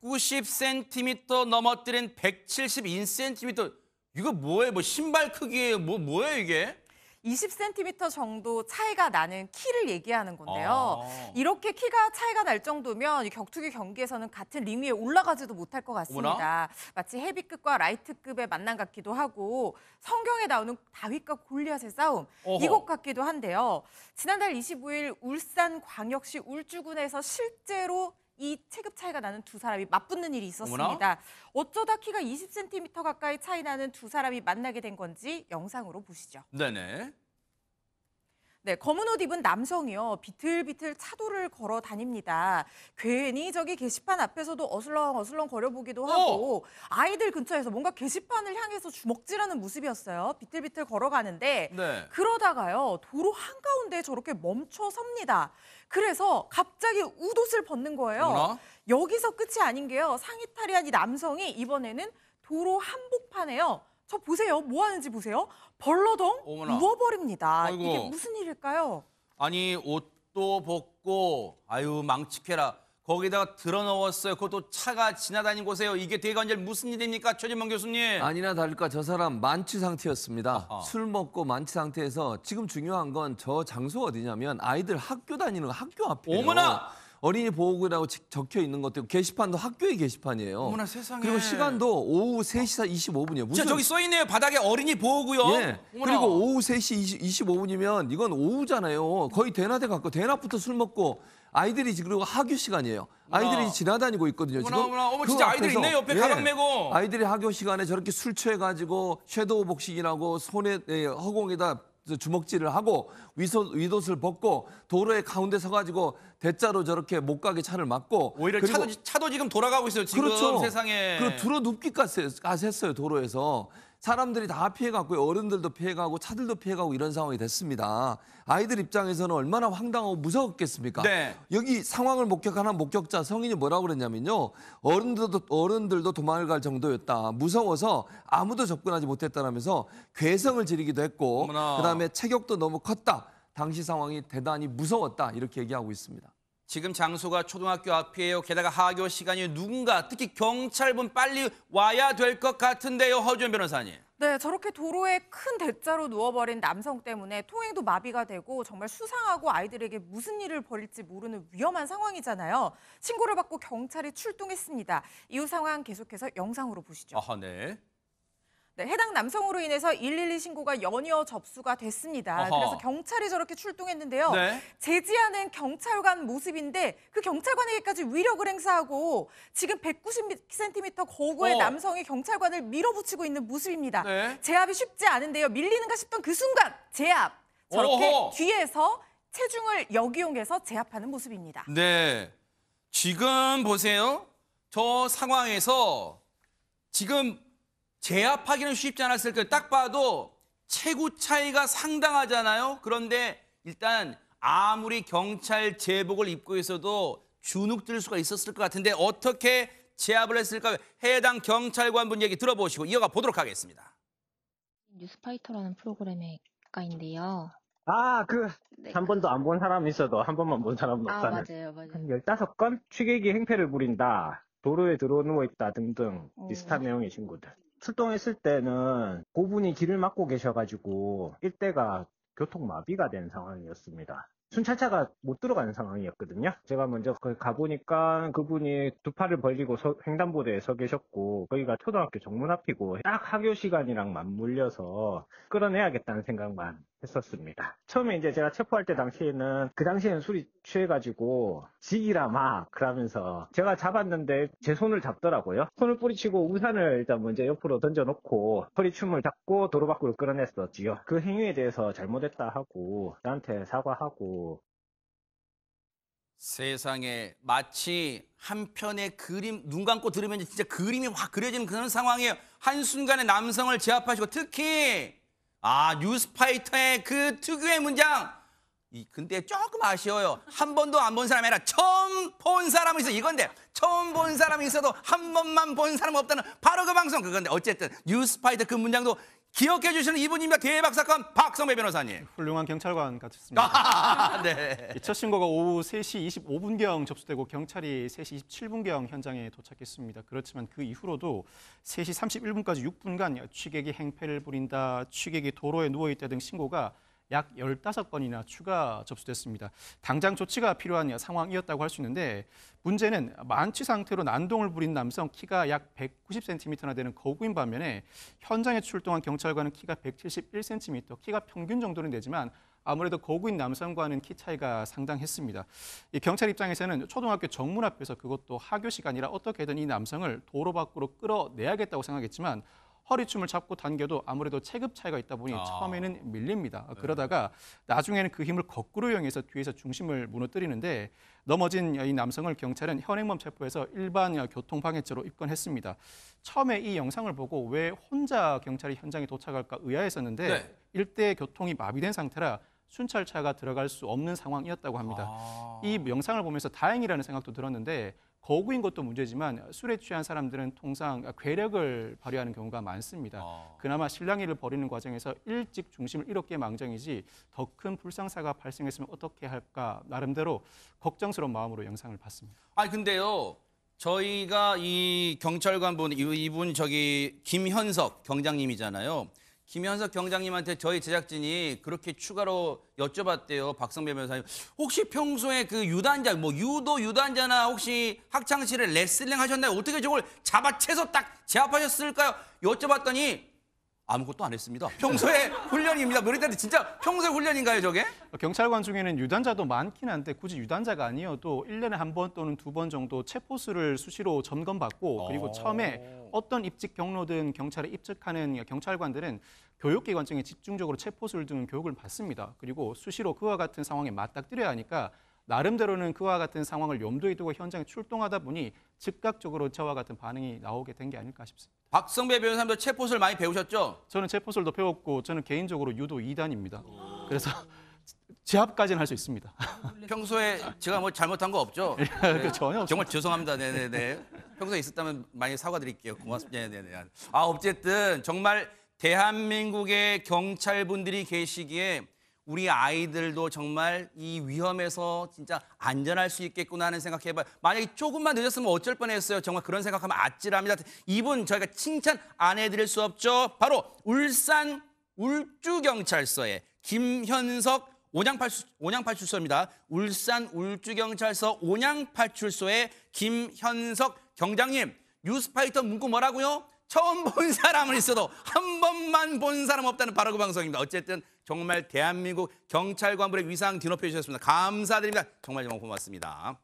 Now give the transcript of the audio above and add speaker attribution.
Speaker 1: 9 0 c m 넘어뜨린 172cm. 이거 뭐예요? 뭐 신발 크기예요? 뭐 뭐예요 이게?
Speaker 2: 20cm 정도 차이가 나는 키를 얘기하는 건데요. 아. 이렇게 키가 차이가 날 정도면 격투기 경기에서는 같은 링 위에 올라가지도 못할 것 같습니다. 어머나? 마치 헤비급과 라이트급의 만남 같기도 하고 성경에 나오는 다윗과 골리앗의 싸움 어허. 이것 같기도 한데요. 지난달 25일 울산 광역시 울주군에서 실제로 이 체급 차이가 나는 두 사람이 맞붙는 일이 있었습니다. 어머나? 어쩌다 키가 20cm 가까이 차이 나는 두 사람이 만나게 된 건지 영상으로 보시죠.
Speaker 1: 네네.
Speaker 2: 네, 검은 옷 입은 남성이요. 비틀비틀 차도를 걸어 다닙니다. 괜히 저기 게시판 앞에서도 어슬렁 어슬렁 거려보기도 어! 하고 아이들 근처에서 뭔가 게시판을 향해서 주먹질하는 모습이었어요. 비틀비틀 걸어가는데 네. 그러다가요. 도로 한가운데 저렇게 멈춰 섭니다. 그래서 갑자기 웃옷을 벗는 거예요. 어나 여기서 끝이 아닌 게요. 상의탈이한이 남성이 이번에는 도로 한복판에요. 저 보세요. 뭐 하는지 보세요. 벌러덩 어머나. 누워버립니다. 아이고. 이게 무슨 일일까요?
Speaker 1: 아니 옷도 벗고 아유 망치케라 거기다가 들어 넣었어요. 그것도 차가 지나다닌 곳에요. 이게 대관절
Speaker 3: 무슨 일입니까, 최진범 교수님? 아니나 다를까 저 사람 만취 상태였습니다. 아하. 술 먹고 만취 상태에서 지금 중요한 건 저 장소 어디냐면 아이들 학교 다니는 학교 앞이에요. 어머나! 어린이 보호구라고 적혀 있는 것들 게시판도 학교의 게시판이에요. 어머나 세상에. 그리고 시간도 오후 3시 25분이에요. 무슨... 저기 써 있네요. 바닥에 어린이 보호구요. 예. 그리고 오후 3시 20, 25분이면 이건 오후잖아요. 거의 대낮에 갔고 대낮부터 술 먹고 아이들이 지금 학교 시간이에요. 아이들이 어머나. 지나다니고 있거든요. 지금. 어머나, 어머, 그 진짜 아이들 있네 옆에 예, 가방 메고. 아이들이 학교 시간에 저렇게 술 취해가지고 섀도우 복식이라고 손에 예, 허공에다 주먹질을 하고 위소, 윗옷을 벗고 도로의 가운데 서가지고 대자로 저렇게 못 가게 차를 막고 오히려 차도, 차도 지금 돌아가고 있어요. 지금 그렇죠. 세상에. 그리고 들어 눕기까지 했어요. 도로에서. 사람들이 다 피해갔고요. 어른들도 피해가고 차들도 피해가고 이런 상황이 됐습니다. 아이들 입장에서는 얼마나 황당하고 무서웠겠습니까? 네. 여기 상황을 목격한 한 목격자 성인이 뭐라고 그랬냐면요. 어른들도 어른들도 도망을 갈 정도였다. 무서워서 아무도 접근하지 못했다라면서 괴성을 지르기도 했고 그다음에 체격도 너무 컸다. 당시 상황이 대단히 무서웠다. 이렇게 얘기하고 있습니다.
Speaker 1: 지금 장소가 초등학교 앞이에요. 게다가 하교 시간이 누군가 특히 경찰분 빨리 와야 될 것 같은데요. 허준 변호사님.
Speaker 2: 네, 저렇게 도로에 큰 대자로 누워버린 남성 때문에 통행도 마비가 되고 정말 수상하고 아이들에게 무슨 일을 벌일지 모르는 위험한 상황이잖아요. 신고를 받고 경찰이 출동했습니다. 이후 상황 계속해서 영상으로 보시죠.
Speaker 1: 아, 네.
Speaker 2: 네, 해당 남성으로 인해서 112 신고가 연이어 접수가 됐습니다. 어허. 그래서 경찰이 저렇게 출동했는데요. 네. 제지하는 경찰관 모습인데 그 경찰관에게까지 위력을 행사하고 지금 190cm 거구의 어. 남성이 경찰관을 밀어붙이고 있는 모습입니다. 네. 제압이 쉽지 않은데요. 밀리는가 싶던 그 순간 제압. 저렇게 어허. 뒤에서 체중을 역이용해서 제압하는 모습입니다.
Speaker 1: 네. 지금 보세요. 저 상황에서 지금 제압하기는 쉽지 않았을 거예요. 딱 봐도 체구 차이가 상당하잖아요. 그런데 일단 아무리 경찰 제복을 입고 있어도 주눅들 수가 있었을 것 같은데 어떻게 제압을 했을까? 해당 경찰관분 얘기 들어보시고 이어가 보도록 하겠습니다.
Speaker 2: 뉴스파이터라는 프로그램의 가인데요.
Speaker 4: 아, 그, 네. 한 번도 안 본 사람 있어도 한 번만 본 사람은 아, 없다는. 맞아요, 맞아요. 15건 취객이 행패를 부린다. 도로에 들어누워 있다 등등 비슷한 내용의 신고들. 출동했을 때는 고분이 길을 막고 계셔가지고 일대가 교통마비가 된 상황이었습니다. 순찰차가 못 들어가는 상황이었거든요. 제가 먼저 거기 가보니까 그분이 두 팔을 벌리고 서, 횡단보도에 서 계셨고 거기가 초등학교 정문 앞이고 딱 학교 시간이랑 맞물려서 끌어내야겠다는 생각만 했었습니다. 처음에 이제 제가 체포할 때 당시에는 그 당시에는 술이 취해가지고 지기라 마 그러면서 제가 잡았는데 제 손을 잡더라고요. 손을 뿌리치고 우산을 일단 먼저 옆으로 던져놓고 허리춤을 잡고 도로 밖으로 끌어냈었지요. 그 행위에 대해서 잘못했다 하고 나한테 사과하고
Speaker 1: 세상에 마치 한 편의 그림 눈 감고 들으면 진짜 그림이 확 그려지는 그런 상황이에요. 한순간에 남성을 제압하시고 특히 아, 뉴스파이터의 그 특유의 문장. 이 근데 조금 아쉬워요. 한 번도 안 본 사람이 아니라 처음 본 사람이 있어. 이건데 처음 본 사람이 있어도 한 번만 본 사람 없다는 바로 그 방송 그건데 어쨌든 뉴스파이터 그 문장도 기억해 주시는 이분입니다. 대박 사건 박성배
Speaker 4: 변호사님. 훌륭한 경찰관 같습니다 아, 네. 첫 신고가 오후 3시 25분경 접수되고 경찰이 3시 27분경 현장에 도착했습니다. 그렇지만 그 이후로도 3시 31분까지 6분간 취객이 행패를 부린다, 취객이 도로에 누워 있다 등 신고가 약 15건이나 추가 접수됐습니다. 당장 조치가 필요한 상황이었다고 할 수 있는데 문제는 만취 상태로 난동을 부린 남성 키가 약 190cm나 되는 거구인 반면에 현장에 출동한 경찰관은 키가 171cm, 키가 평균 정도는 되지만 아무래도 거구인 남성과는 키 차이가 상당했습니다. 경찰 입장에서는 초등학교 정문 앞에서 그것도 하교 시간이라 어떻게든 이 남성을 도로 밖으로 끌어내야겠다고 생각했지만 허리춤을 잡고 당겨도 아무래도 체급 차이가 있다 보니 아. 처음에는 밀립니다. 네. 그러다가 나중에는 그 힘을 거꾸로 이용해서 뒤에서 중심을 무너뜨리는데 넘어진 이 남성을 경찰은 현행범 체포해서 일반 교통방해죄로 입건했습니다. 처음에 이 영상을 보고 왜 혼자 경찰이 현장에 도착할까 의아했었는데 네. 일대 교통이 마비된 상태라 순찰차가 들어갈 수 없는 상황이었다고 합니다. 아... 이 영상을 보면서 다행이라는 생각도 들었는데 거구인 것도 문제지만 술에 취한 사람들은 통상 괴력을 발휘하는 경우가 많습니다. 아. 그나마 실랑이를 벌이는 과정에서 일찍 중심을 잃었기에 망정이지 더 큰 불상사가 발생했으면 어떻게 할까 나름대로 걱정스러운 마음으로 영상을 봤습니다.
Speaker 1: 아 근데요. 저희가 이 경찰관 분 이분 저기 김현석 경장님이잖아요. 김현석 경장님한테 저희 제작진이 그렇게 추가로 여쭤봤대요. 박성배 변호사님. 혹시 평소에 그 유단자, 뭐 유도 유단자나 혹시 학창시절에 레슬링 하셨나요? 어떻게 저걸 잡아채서 딱 제압하셨을까요?
Speaker 4: 여쭤봤더니 아무것도 안 했습니다. 평소에 훈련입니다. 머리다리 진짜 평소에 훈련인가요, 저게? 경찰관 중에는 유단자도 많긴 한데 굳이 유단자가 아니어도 1년에 한 번 또는 두 번 정도 체포수를 수시로 점검받고 어. 그리고 처음에 어떤 입직 경로든 경찰에 입직하는 경찰관들은 교육기관중에 집중적으로 체포수를 두는 교육을 받습니다. 그리고 수시로 그와 같은 상황에 맞닥뜨려야 하니까 나름대로는 그와 같은 상황을 염두에 두고 현장에 출동하다 보니 즉각적으로 저와 같은 반응이 나오게 된 게 아닐까 싶습니다. 박성배 변호사님도 체포술 많이 배우셨죠? 저는 체포술도 배웠고 저는 개인적으로 유도 2단입니다. 그래서 제압까지는 할 수 있습니다. 평소에
Speaker 1: 제가 뭐 잘못한 거 없죠? 네. 전혀 없습니다. 정말 죄송합니다. 네네네. 평소에 있었다면 많이 사과드릴게요. 고맙습니다. 네네네. 아 어쨌든 정말 대한민국의 경찰분들이 계시기에 우리 아이들도 정말 이 위험에서 진짜 안전할 수 있겠구나 하는 생각해봐요. 만약에 조금만 늦었으면 어쩔 뻔했어요. 정말 그런 생각하면 아찔합니다. 이분 저희가 칭찬 안 해드릴 수 없죠. 바로 울산 울주경찰서의 김현석 온양파출, 온양파출소입니다. 울산 울주경찰서 온양파출소의 김현석 경장님. 뉴스파이터 문구 뭐라고요? 처음 본 사람은 있어도 한 번만 본 사람 없다는 바로그 방송입니다. 어쨌든 정말 대한민국 경찰관분의 위상 뒤높여 주셨습니다. 감사드립니다. 정말 정말 고맙습니다.